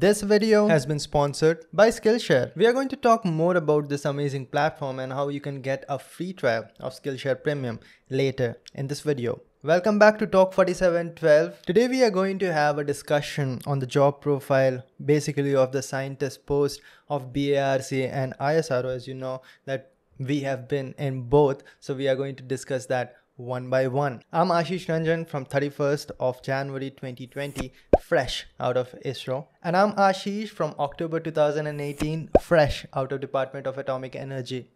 This video has been sponsored by Skillshare. We are going to talk more about this amazing platform and how you can get a free trial of Skillshare Premium later in this video. Welcome back to Talk 4712. Today we are going to have a discussion on the job profile basically of the scientist post of BARC and ISRO as you know that we have been in both so we are going to discuss that one by one. I'm Ashish Ranjan from 31st of January 2020, fresh out of ISRO. And I'm Ashish from October 2018, fresh out of Department of Atomic Energy.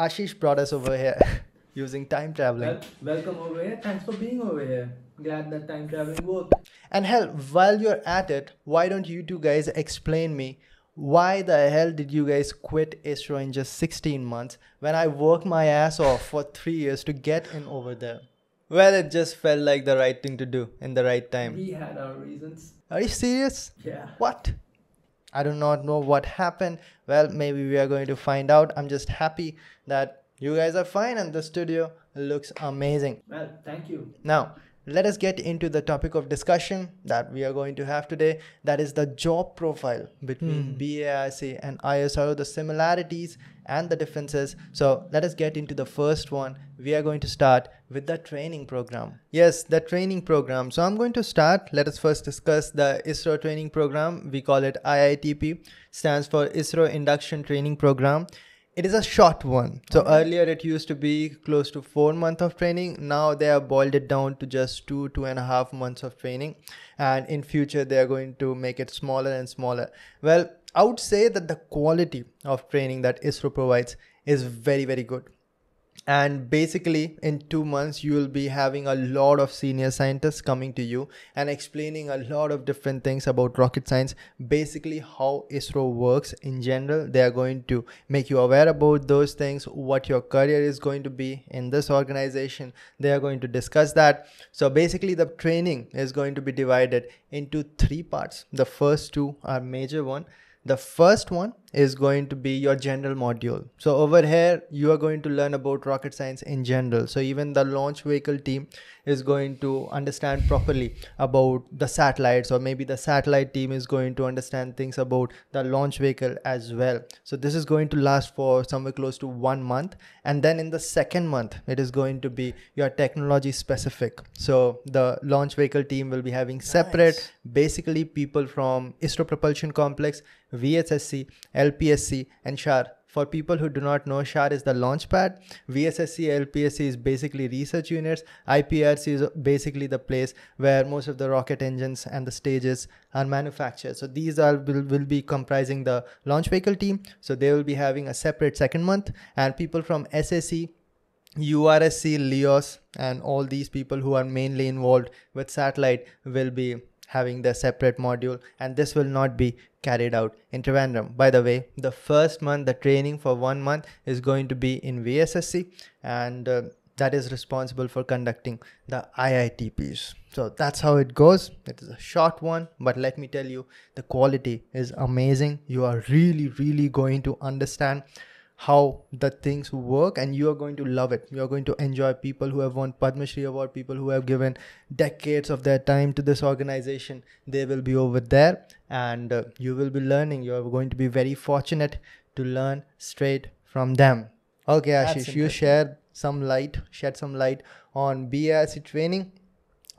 Ashish brought us over here using time traveling. Well, welcome over here. Thanks for being over here. Glad that time traveling worked. And hell, while you're at it, why don't you two guys explain me why the hell did you guys quit ISRO in just 16 months when I worked my ass off for three years to get in over there? Well, it just felt like the right thing to do in the right time. We had our reasons. Are you serious? Yeah. What? I do not know what happened. Well, maybe we are going to find out. I'm just happy that you guys are fine and the studio looks amazing. Well, thank you. Now, let us get into the topic of discussion that we are going to have today that is the job profile between mm. BAIC and ISRO the similarities and the differences so let us get into the first one we are going to start with the training program yes the training program so i'm going to start let us first discuss the ISRO training program we call it IITP stands for ISRO induction training program it is a short one so okay. earlier it used to be close to four months of training now they have boiled it down to just two two and a half months of training and in future they are going to make it smaller and smaller well i would say that the quality of training that isro provides is very very good and basically in two months you will be having a lot of senior scientists coming to you and explaining a lot of different things about rocket science basically how isro works in general they are going to make you aware about those things what your career is going to be in this organization they are going to discuss that so basically the training is going to be divided into three parts the first two are major one the first one is going to be your general module. So over here, you are going to learn about rocket science in general. So even the launch vehicle team is going to understand properly about the satellites or maybe the satellite team is going to understand things about the launch vehicle as well. So this is going to last for somewhere close to one month. And then in the second month, it is going to be your technology specific. So the launch vehicle team will be having separate, nice. basically people from ISRO Propulsion Complex, VSSC. LPSC, and SHAR. For people who do not know, SHAR is the launchpad. VSSC, LPSC is basically research units. IPRC is basically the place where most of the rocket engines and the stages are manufactured. So these are will, will be comprising the launch vehicle team. So they will be having a separate second month, and people from SSC URSC, LEOS, and all these people who are mainly involved with satellite will be having their separate module, and this will not be carried out in Trivandrum. By the way, the first month, the training for one month is going to be in VSSC and uh, that is responsible for conducting the IITPs. So that's how it goes. It is a short one, but let me tell you, the quality is amazing. You are really, really going to understand how the things work and you are going to love it you are going to enjoy people who have won padma shri award people who have given decades of their time to this organization they will be over there and uh, you will be learning you are going to be very fortunate to learn straight from them okay ashish you share some light shed some light on BSC training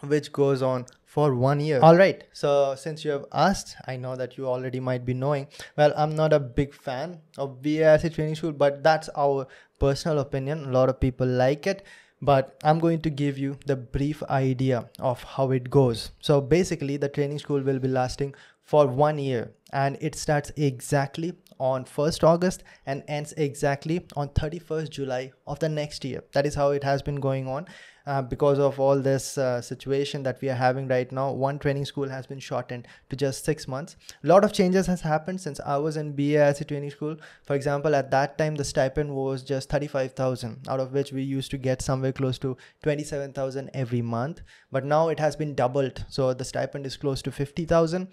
which goes on for one year. All right. So since you have asked, I know that you already might be knowing. Well, I'm not a big fan of VASA training school, but that's our personal opinion. A lot of people like it, but I'm going to give you the brief idea of how it goes. So basically, the training school will be lasting for one year and it starts exactly on 1st August and ends exactly on 31st July of the next year. That is how it has been going on. Uh, because of all this uh, situation that we are having right now. One training school has been shortened to just six months. A lot of changes has happened since I was in BA as a training school. For example, at that time, the stipend was just 35,000 out of which we used to get somewhere close to 27,000 every month. But now it has been doubled. So the stipend is close to 50,000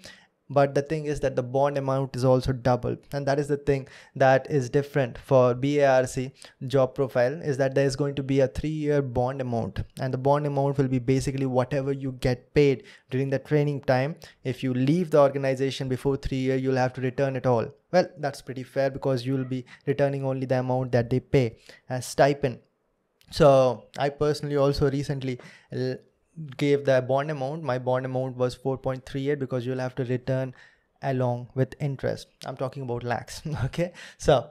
but the thing is that the bond amount is also doubled and that is the thing that is different for BARC job profile is that there is going to be a 3 year bond amount and the bond amount will be basically whatever you get paid during the training time if you leave the organization before 3 year you'll have to return it all well that's pretty fair because you'll be returning only the amount that they pay as stipend so i personally also recently gave the bond amount, my bond amount was 4.38 because you'll have to return along with interest. I'm talking about lakhs. okay. So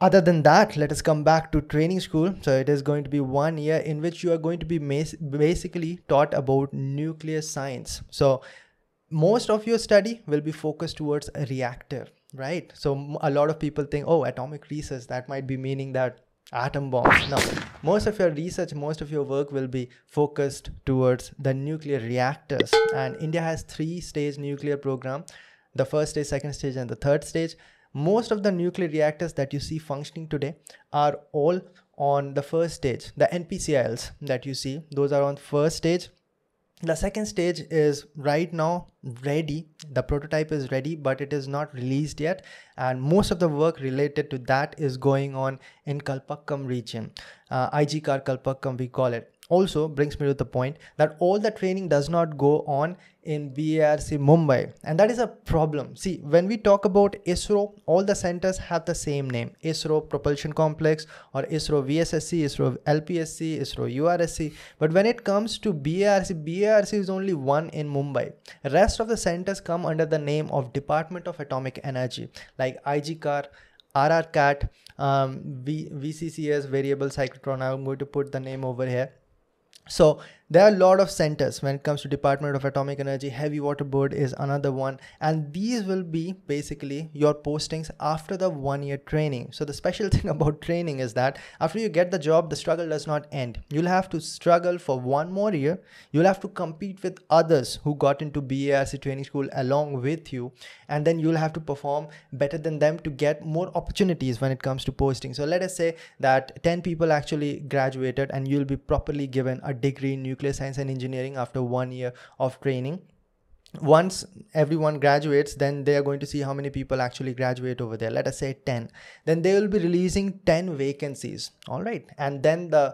other than that, let us come back to training school. So it is going to be one year in which you are going to be basically taught about nuclear science. So most of your study will be focused towards reactor. right? So a lot of people think, oh, atomic research, that might be meaning that atom bombs. Now, most of your research, most of your work will be focused towards the nuclear reactors. And India has three stage nuclear program, the first stage, second stage, and the third stage. Most of the nuclear reactors that you see functioning today are all on the first stage. The NPCILs that you see, those are on first stage the second stage is right now ready the prototype is ready but it is not released yet and most of the work related to that is going on in kalpakkam region uh, car kalpakkam we call it also brings me to the point that all the training does not go on in BARC Mumbai and that is a problem. See when we talk about ISRO all the centers have the same name ISRO Propulsion Complex or ISRO VSSC, ISRO LPSC, ISRO URSC but when it comes to BARC, BARC is only one in Mumbai. Rest of the centers come under the name of Department of Atomic Energy like IGCAR, RRCAT, um, v VCCS variable cyclotron I'm going to put the name over here so there are a lot of centers when it comes to department of atomic energy heavy water board is another one and these will be basically your postings after the one year training so the special thing about training is that after you get the job the struggle does not end you'll have to struggle for one more year you'll have to compete with others who got into BARC training school along with you and then you'll have to perform better than them to get more opportunities when it comes to posting so let us say that 10 people actually graduated and you'll be properly given a degree in nuclear nuclear science and engineering after one year of training once everyone graduates then they are going to see how many people actually graduate over there let us say 10 then they will be releasing 10 vacancies all right and then the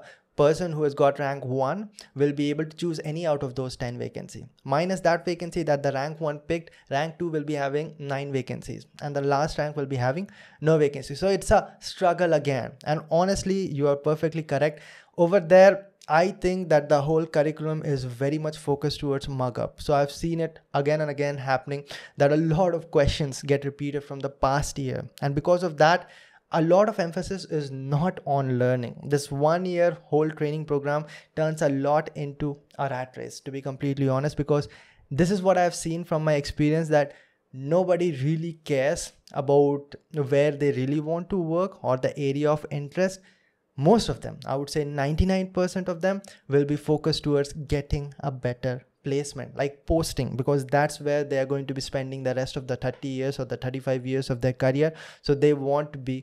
person who has got rank 1 will be able to choose any out of those 10 vacancy minus that vacancy that the rank 1 picked rank 2 will be having 9 vacancies and the last rank will be having no vacancy so it's a struggle again and honestly you are perfectly correct over there I think that the whole curriculum is very much focused towards mug up. So I've seen it again and again happening that a lot of questions get repeated from the past year. And because of that, a lot of emphasis is not on learning. This one year whole training program turns a lot into a rat race, to be completely honest, because this is what I've seen from my experience that nobody really cares about where they really want to work or the area of interest most of them i would say 99% of them will be focused towards getting a better placement like posting because that's where they are going to be spending the rest of the 30 years or the 35 years of their career so they want to be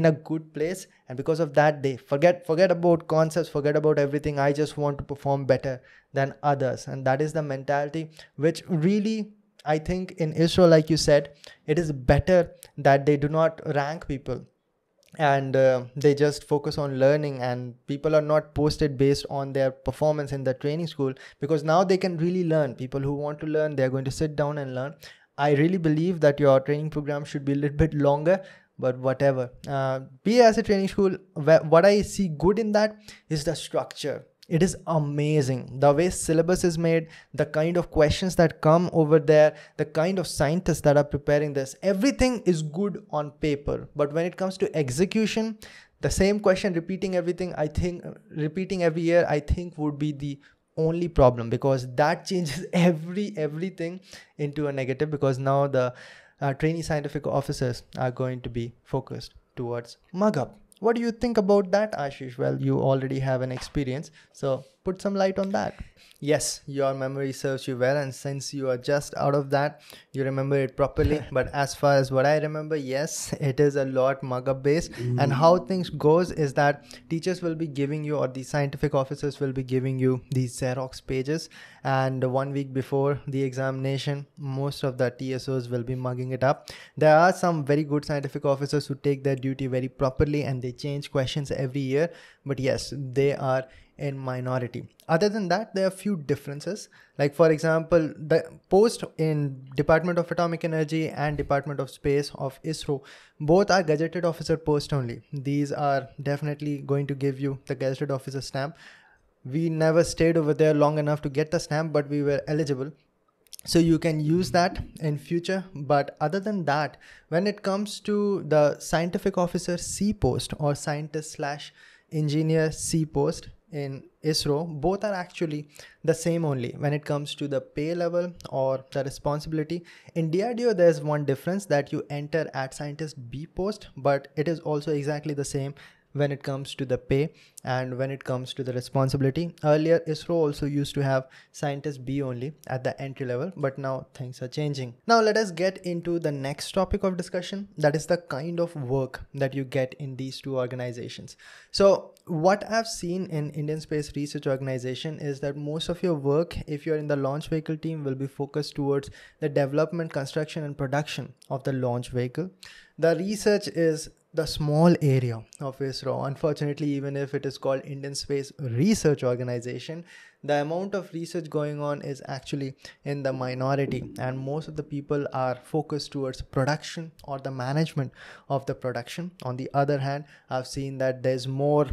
in a good place and because of that they forget forget about concepts forget about everything i just want to perform better than others and that is the mentality which really i think in israel like you said it is better that they do not rank people and uh, they just focus on learning and people are not posted based on their performance in the training school because now they can really learn people who want to learn they're going to sit down and learn i really believe that your training program should be a little bit longer but whatever uh, be as a training school what i see good in that is the structure it is amazing the way syllabus is made the kind of questions that come over there the kind of scientists that are preparing this everything is good on paper but when it comes to execution the same question repeating everything i think repeating every year i think would be the only problem because that changes every everything into a negative because now the uh, trainee scientific officers are going to be focused towards mug up what do you think about that ashish well you already have an experience so put some light on that yes your memory serves you well and since you are just out of that you remember it properly but as far as what i remember yes it is a lot mug up based mm. and how things goes is that teachers will be giving you or the scientific officers will be giving you these xerox pages and one week before the examination most of the tsos will be mugging it up there are some very good scientific officers who take their duty very properly and they change questions every year but yes they are in minority. Other than that, there are few differences. Like for example, the post in Department of Atomic Energy and Department of Space of ISRO, both are gazetted officer post only. These are definitely going to give you the gazetted officer stamp. We never stayed over there long enough to get the stamp, but we were eligible. So you can use that in future. But other than that, when it comes to the scientific officer C post or scientist slash engineer C post, in ISRO, both are actually the same only when it comes to the pay level or the responsibility. In DRDO, there's one difference that you enter at scientist B post, but it is also exactly the same when it comes to the pay and when it comes to the responsibility. Earlier, ISRO also used to have scientist B only at the entry level, but now things are changing. Now, let us get into the next topic of discussion that is the kind of work that you get in these two organizations. So, what I've seen in Indian Space Research Organization is that most of your work, if you're in the launch vehicle team, will be focused towards the development, construction, and production of the launch vehicle. The research is the small area of ISRO. Unfortunately, even if it is called Indian Space Research Organization, the amount of research going on is actually in the minority, and most of the people are focused towards production or the management of the production. On the other hand, I've seen that there's more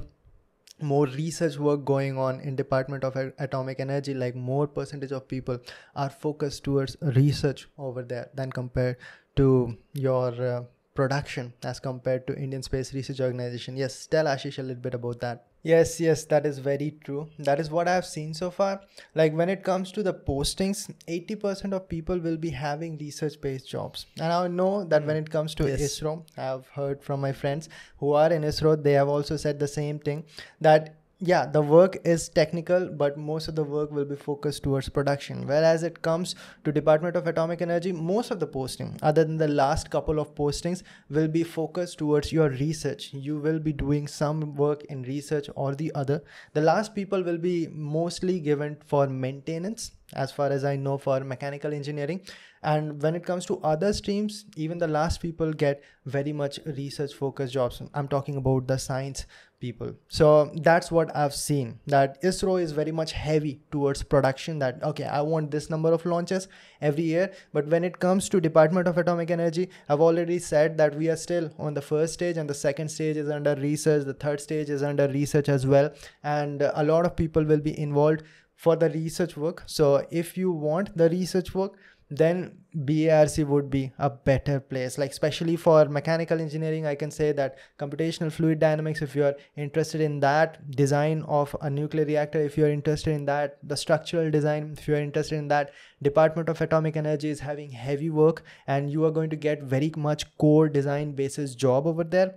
more research work going on in department of atomic energy like more percentage of people are focused towards research over there than compared to your uh, production as compared to Indian Space Research Organization. Yes, tell Ashish a little bit about that. Yes, yes, that is very true. That is what I have seen so far. Like when it comes to the postings, 80% of people will be having research based jobs. And I know that when it comes to yes. ISRO, I have heard from my friends who are in ISRO, they have also said the same thing that yeah the work is technical but most of the work will be focused towards production whereas it comes to department of atomic energy most of the posting other than the last couple of postings will be focused towards your research you will be doing some work in research or the other the last people will be mostly given for maintenance as far as i know for mechanical engineering and when it comes to other streams even the last people get very much research focused jobs i'm talking about the science people so that's what i've seen that isro is very much heavy towards production that okay i want this number of launches every year but when it comes to department of atomic energy i've already said that we are still on the first stage and the second stage is under research the third stage is under research as well and a lot of people will be involved for the research work so if you want the research work then BARC would be a better place. Like especially for mechanical engineering, I can say that computational fluid dynamics, if you're interested in that design of a nuclear reactor, if you're interested in that, the structural design, if you're interested in that, Department of Atomic Energy is having heavy work and you are going to get very much core design basis job over there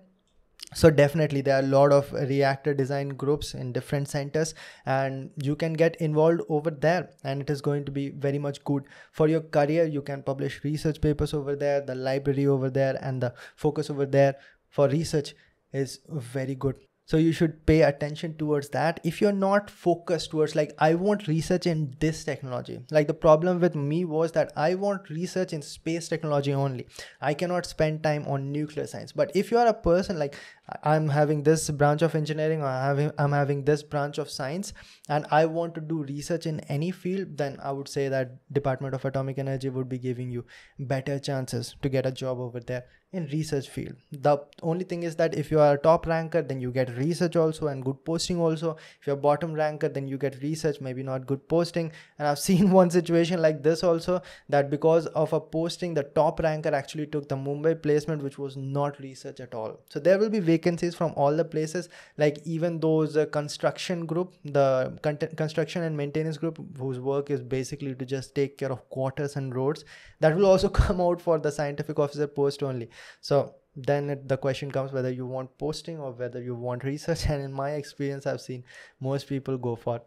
so definitely there are a lot of reactor design groups in different centers and you can get involved over there and it is going to be very much good for your career you can publish research papers over there the library over there and the focus over there for research is very good so you should pay attention towards that if you're not focused towards like i want research in this technology like the problem with me was that i want research in space technology only i cannot spend time on nuclear science but if you are a person like i'm having this branch of engineering or i'm having this branch of science and i want to do research in any field then i would say that department of atomic energy would be giving you better chances to get a job over there in research field the only thing is that if you are a top ranker then you get research also and good posting also if you're bottom ranker then you get research maybe not good posting and i've seen one situation like this also that because of a posting the top ranker actually took the mumbai placement which was not research at all so there will be vacancies from all the places like even those uh, construction group the construction and maintenance group whose work is basically to just take care of quarters and roads that will also come out for the scientific officer post only so then it, the question comes whether you want posting or whether you want research and in my experience i've seen most people go for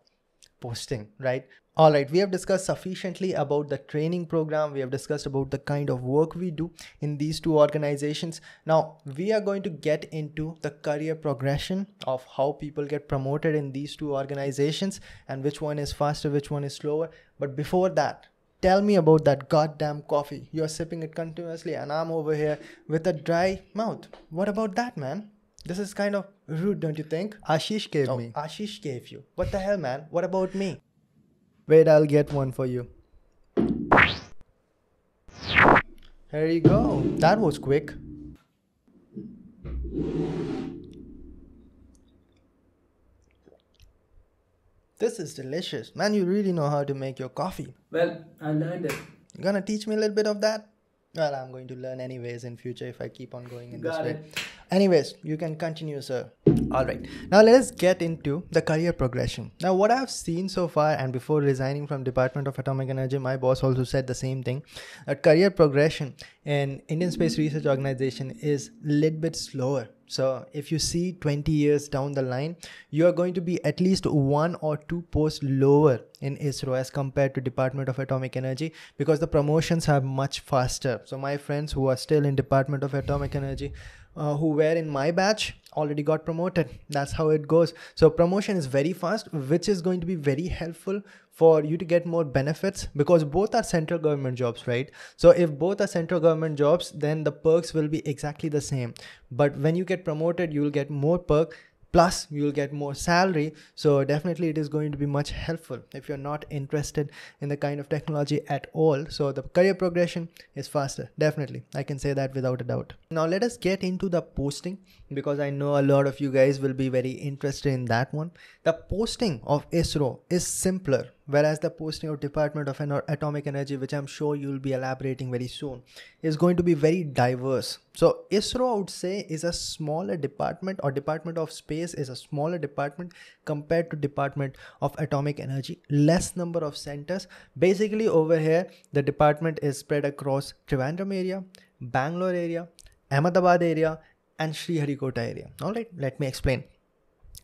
posting right all right we have discussed sufficiently about the training program we have discussed about the kind of work we do in these two organizations now we are going to get into the career progression of how people get promoted in these two organizations and which one is faster which one is slower but before that Tell me about that goddamn coffee. You're sipping it continuously, and I'm over here with a dry mouth. What about that, man? This is kind of rude, don't you think? Ashish gave oh, me. Ashish gave you. What the hell, man? What about me? Wait, I'll get one for you. Here you go. That was quick. This is delicious. Man, you really know how to make your coffee. Well, I learned it. You gonna teach me a little bit of that? Well, I'm going to learn anyways in future if I keep on going in Got this way. It anyways you can continue sir all right now let us get into the career progression now what i've seen so far and before resigning from department of atomic energy my boss also said the same thing that career progression in indian space research organization is a little bit slower so if you see 20 years down the line, you are going to be at least one or two posts lower in ISRO as compared to Department of Atomic Energy because the promotions are much faster. So my friends who are still in Department of Atomic Energy, uh, who were in my batch already got promoted. That's how it goes. So promotion is very fast, which is going to be very helpful for you to get more benefits because both are central government jobs, right? So if both are central government jobs, then the perks will be exactly the same. But when you get promoted, you'll get more perk plus you'll get more salary so definitely it is going to be much helpful if you're not interested in the kind of technology at all so the career progression is faster definitely i can say that without a doubt now let us get into the posting because I know a lot of you guys will be very interested in that one. The posting of ISRO is simpler, whereas the posting of Department of Atomic Energy, which I'm sure you'll be elaborating very soon, is going to be very diverse. So ISRO, I would say, is a smaller department or Department of Space is a smaller department compared to Department of Atomic Energy. Less number of centers. Basically, over here, the department is spread across Trivandrum area, Bangalore area, Ahmedabad area and Sriharikota area. All right, let me explain.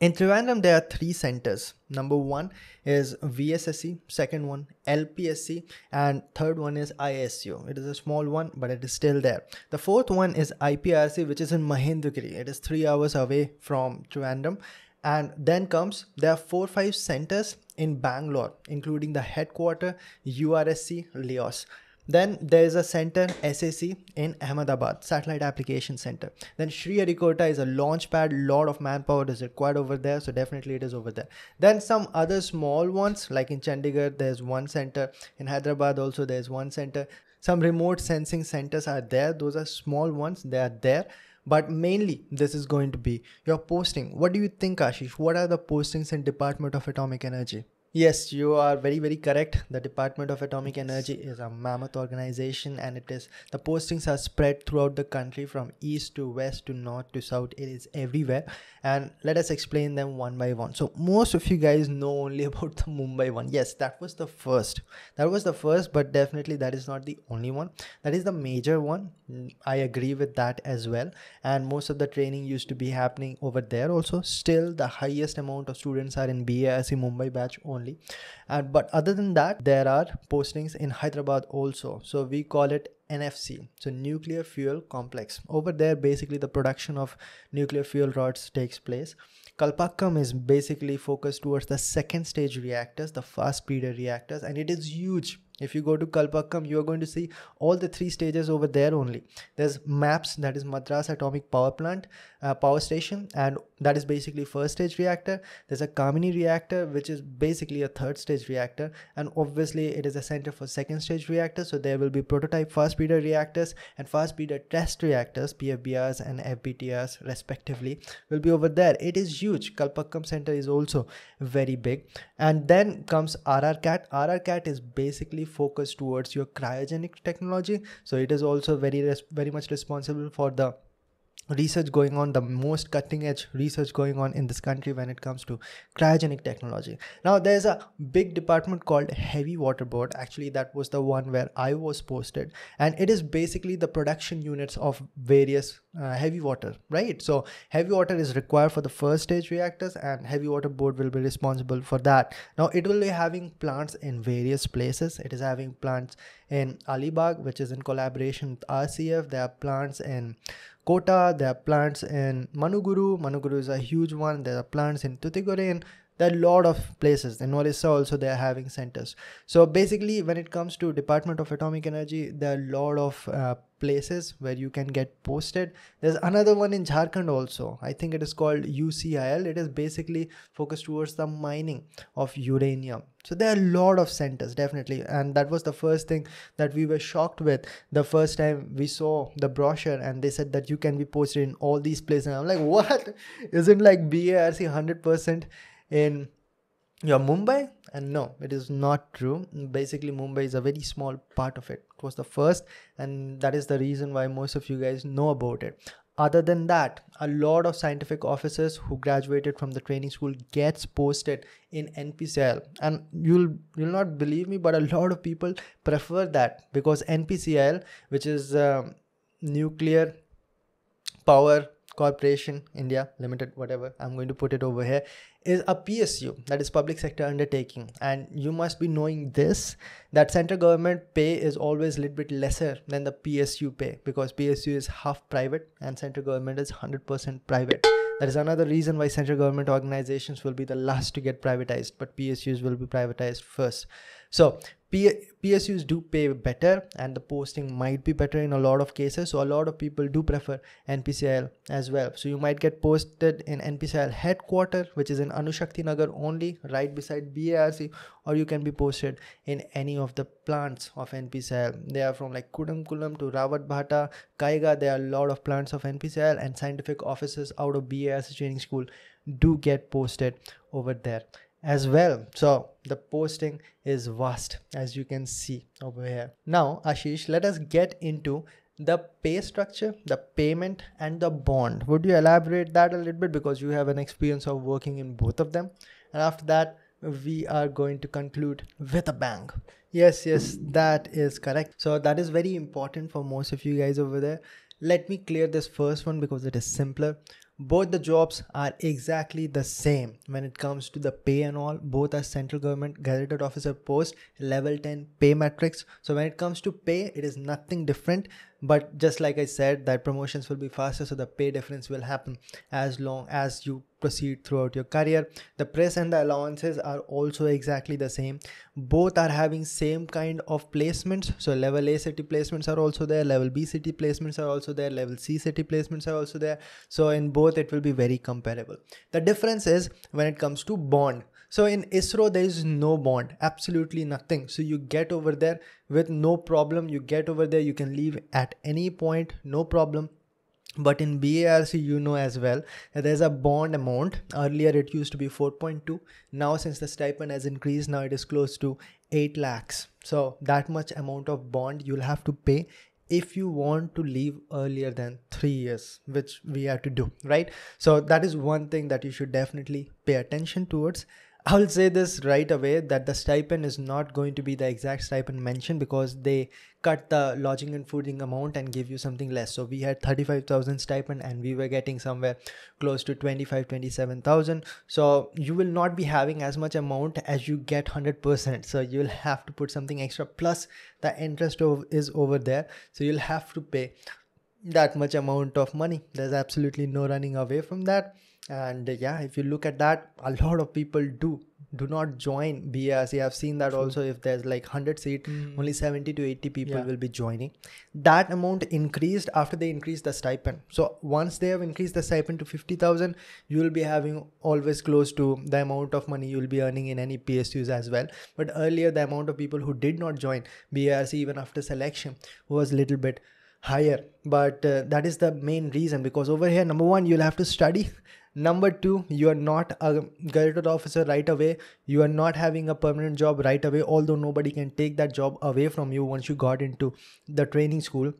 In Trivandrum, there are three centers. Number one is VSSC, second one LPSC, and third one is ISU. It is a small one, but it is still there. The fourth one is IPRC, which is in Mahindugiri. It is three hours away from Trivandrum. And then comes there are four five centers in Bangalore, including the headquarter URSC Leos. Then there is a center, SAC, in Ahmedabad, Satellite Application Center. Then Sri is a launch pad, lot of manpower is required over there, so definitely it is over there. Then some other small ones, like in Chandigarh, there's one center. In Hyderabad, also there's one center. Some remote sensing centers are there, those are small ones, they are there but mainly this is going to be your posting what do you think ashish what are the postings in department of atomic energy Yes, you are very, very correct. The Department of Atomic Energy is a mammoth organization and it is the postings are spread throughout the country from east to west to north to south. It is everywhere. And let us explain them one by one. So most of you guys know only about the Mumbai one. Yes, that was the first. That was the first, but definitely that is not the only one. That is the major one. Mm, I agree with that as well. And most of the training used to be happening over there also. Still, the highest amount of students are in BASE Mumbai batch only only and but other than that there are postings in hyderabad also so we call it nfc so nuclear fuel complex over there basically the production of nuclear fuel rods takes place Kalpakkam is basically focused towards the second stage reactors, the fast breeder reactors, and it is huge if you go to Kalpakkam, you are going to see all the three stages over there only. There's MAPS, that is Madras Atomic Power Plant, uh, power station, and that is basically first stage reactor. There's a Kamini reactor, which is basically a third stage reactor, and obviously it is a center for second stage reactors. So there will be prototype fast breeder reactors and fast breeder test reactors, PFBRs and FBTRs respectively, will be over there. It is huge. Kalpakkam center is also very big, and then comes RRCAT. RRCAT is basically focused towards your cryogenic technology so it is also very very much responsible for the research going on the most cutting edge research going on in this country when it comes to cryogenic technology now there's a big department called heavy water board actually that was the one where i was posted and it is basically the production units of various uh, heavy water, right? So heavy water is required for the first stage reactors and heavy water board will be responsible for that. Now it will be having plants in various places. It is having plants in Alibag, which is in collaboration with RCF. There are plants in Kota, there are plants in Manuguru. Manuguru is a huge one. There are plants in and there are a lot of places in orissa also they are having centers so basically when it comes to department of atomic energy there are a lot of uh, places where you can get posted. There's another one in Jharkhand also. I think it is called UCIL. It is basically focused towards the mining of uranium. So there are a lot of centers, definitely. And that was the first thing that we were shocked with the first time we saw the brochure and they said that you can be posted in all these places. And I'm like, what? Isn't like BARC 100% in you're Mumbai? And uh, no, it is not true. Basically, Mumbai is a very small part of it. It was the first, and that is the reason why most of you guys know about it. Other than that, a lot of scientific officers who graduated from the training school gets posted in NPCL, and you'll you'll not believe me, but a lot of people prefer that because NPCL, which is uh, nuclear power Corporation India Limited, whatever, I'm going to put it over here, is a PSU, that is public sector undertaking. And you must be knowing this that central government pay is always a little bit lesser than the PSU pay because PSU is half private and central government is 100% private. That is another reason why central government organizations will be the last to get privatized, but PSUs will be privatized first. So, PSUs do pay better and the posting might be better in a lot of cases. So a lot of people do prefer NPCIL as well. So you might get posted in NPCIL headquarter, which is in Anushakti Nagar only, right beside BARC, or you can be posted in any of the plants of NPCIL. They are from like Kudamkulam to Rawat Bhata, Kaiga. There are a lot of plants of NPCIL and scientific offices out of BARC training school do get posted over there as well. So the posting is vast as you can see over here. Now Ashish, let us get into the pay structure, the payment and the bond. Would you elaborate that a little bit because you have an experience of working in both of them. And after that, we are going to conclude with a bang. Yes, yes, that is correct. So that is very important for most of you guys over there. Let me clear this first one because it is simpler both the jobs are exactly the same when it comes to the pay and all both are central government gazetted officer post level 10 pay matrix so when it comes to pay it is nothing different but just like i said that promotions will be faster so the pay difference will happen as long as you proceed throughout your career the press and the allowances are also exactly the same both are having same kind of placements so level a city placements are also there level b city placements are also there level c city placements are also there so in both it will be very comparable the difference is when it comes to bond so in ISRO, there is no bond, absolutely nothing. So you get over there with no problem. You get over there, you can leave at any point, no problem. But in BARC, you know as well there's a bond amount. Earlier, it used to be 4.2. Now, since the stipend has increased, now it is close to 8 lakhs. So, that much amount of bond you'll have to pay if you want to leave earlier than three years, which we have to do, right? So, that is one thing that you should definitely pay attention towards. I'll say this right away that the stipend is not going to be the exact stipend mentioned because they cut the lodging and fooding amount and give you something less. So we had 35,000 stipend and we were getting somewhere close to 25, 27,000. So you will not be having as much amount as you get 100%. So you'll have to put something extra plus the interest is over there. So you'll have to pay that much amount of money. There's absolutely no running away from that and uh, yeah if you look at that a lot of people do do not join BRC. I've seen that True. also. If there's like 100 seat, mm. only 70 to 80 people yeah. will be joining. That amount increased after they increased the stipend. So once they have increased the stipend to 50,000, you will be having always close to the amount of money you will be earning in any PSUs as well. But earlier, the amount of people who did not join BRC even after selection was little bit higher. But uh, that is the main reason because over here, number one, you'll have to study Number two, you are not a Gazetted officer right away. You are not having a permanent job right away, although nobody can take that job away from you once you got into the training school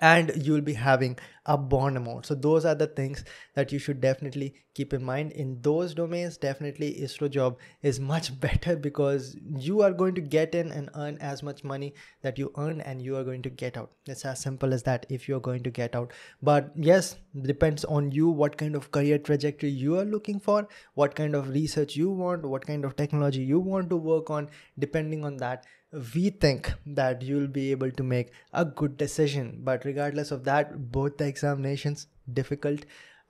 and you'll be having a bond amount so those are the things that you should definitely keep in mind in those domains definitely ISRO job is much better because you are going to get in and earn as much money that you earn and you are going to get out it's as simple as that if you're going to get out but yes depends on you what kind of career trajectory you are looking for what kind of research you want what kind of technology you want to work on depending on that we think that you'll be able to make a good decision but regardless of that both the examinations difficult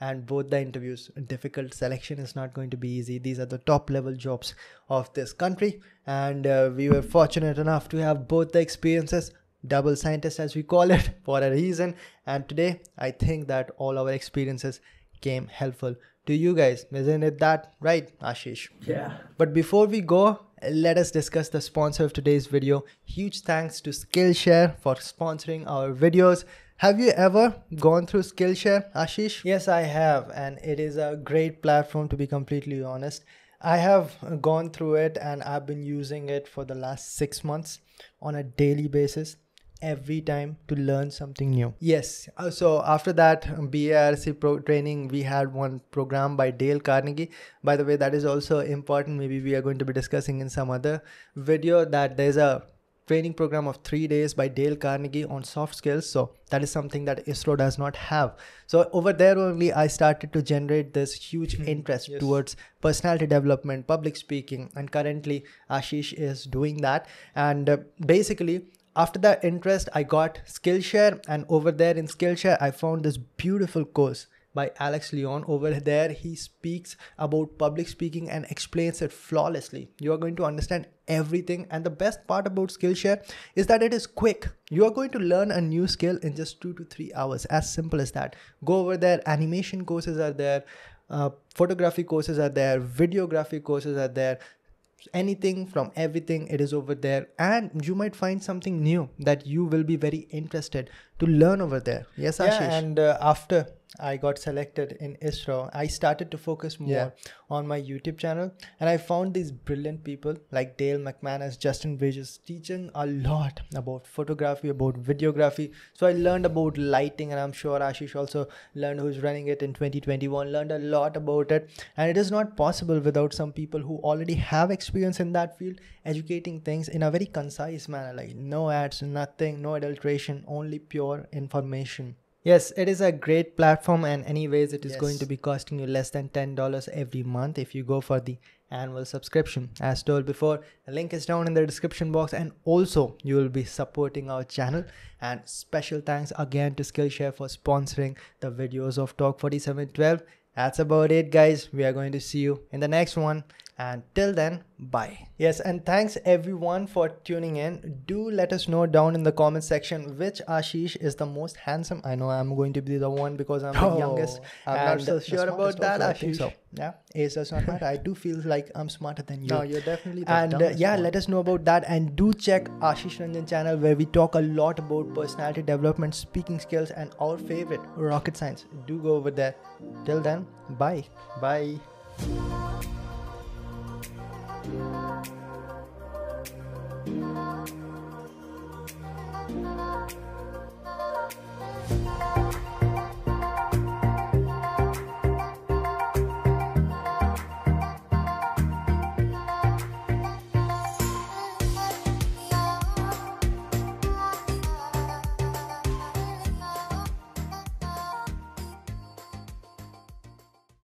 and both the interviews difficult selection is not going to be easy these are the top level jobs of this country and uh, we were fortunate enough to have both the experiences double scientist as we call it for a reason and today i think that all our experiences came helpful do you guys resonate it that? Right, Ashish? Yeah. But before we go, let us discuss the sponsor of today's video. Huge thanks to Skillshare for sponsoring our videos. Have you ever gone through Skillshare, Ashish? Yes, I have, and it is a great platform to be completely honest. I have gone through it and I've been using it for the last six months on a daily basis every time to learn something new. Yes. Uh, so after that um, BARC pro training, we had one program by Dale Carnegie. By the way, that is also important. Maybe we are going to be discussing in some other video that there's a training program of three days by Dale Carnegie on soft skills. So that is something that ISRO does not have. So over there only, I started to generate this huge mm -hmm. interest yes. towards personality development, public speaking, and currently Ashish is doing that. And uh, basically, after that interest, I got Skillshare, and over there in Skillshare, I found this beautiful course by Alex Leon. Over there, he speaks about public speaking and explains it flawlessly. You are going to understand everything, and the best part about Skillshare is that it is quick. You are going to learn a new skill in just two to three hours, as simple as that. Go over there, animation courses are there. Uh, photography courses are there, videography courses are there, anything from everything it is over there and you might find something new that you will be very interested to learn over there yes yeah, and uh, after I got selected in ISRO, I started to focus more yeah. on my YouTube channel. And I found these brilliant people like Dale McManus, Justin Bridges, teaching a lot about photography, about videography. So I learned about lighting, and I'm sure Ashish also learned who's running it in 2021, learned a lot about it. And it is not possible without some people who already have experience in that field educating things in a very concise manner like no ads, nothing, no adulteration, only pure information Yes, it is a great platform, and anyways, it is yes. going to be costing you less than ten dollars every month if you go for the annual subscription. As told before, the link is down in the description box, and also you will be supporting our channel. And special thanks again to Skillshare for sponsoring the videos of Talk 4712. That's about it, guys. We are going to see you in the next one. And till then, bye. Yes, and thanks everyone for tuning in. Do let us know down in the comment section which Ashish is the most handsome. I know I'm going to be the one because I'm oh, the youngest. I'm and not so sure about that, also, Ashish. I think so. Yeah, age does not matter. I do feel like I'm smarter than you. No, you're definitely And uh, yeah, one. let us know about that. And do check Ashish Ranjan channel where we talk a lot about personality development, speaking skills, and our favorite, rocket science. Do go over there. Till then, bye. Bye. Thank you.